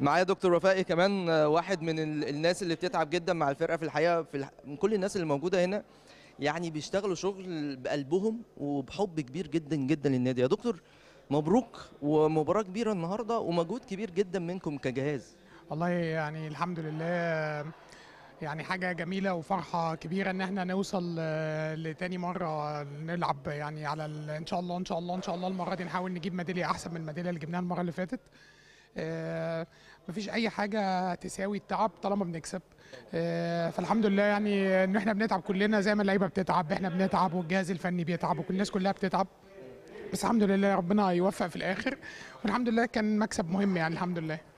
معايا دكتور وفائي كمان آه، واحد من الناس اللي بتتعب جدا مع الفرقه في الحقيقه في الح... من كل الناس اللي موجوده هنا يعني بيشتغلوا شغل بقلبهم وبحب كبير جدا جدا للنادي يا دكتور مبروك ومباراه كبيره النهارده ومجهود كبير جدا منكم كجهاز والله يعني الحمد لله يعني حاجه جميله وفرحه كبيره ان احنا نوصل آه، لتاني مره نلعب يعني على ان شاء الله ان شاء الله ان شاء الله المره دي نحاول نجيب ميداليه احسن من الميداليه اللي جبناها المره اللي فاتت آه، مفيش اي حاجه تساوي التعب طالما بنكسب آه، فالحمد لله يعني ان احنا بنتعب كلنا زي ما اللعيبه بتتعب احنا بنتعب والجهاز الفني بيتعب الناس كلها بتتعب بس الحمد لله ربنا يوفق في الاخر والحمد لله كان مكسب مهم يعني الحمد لله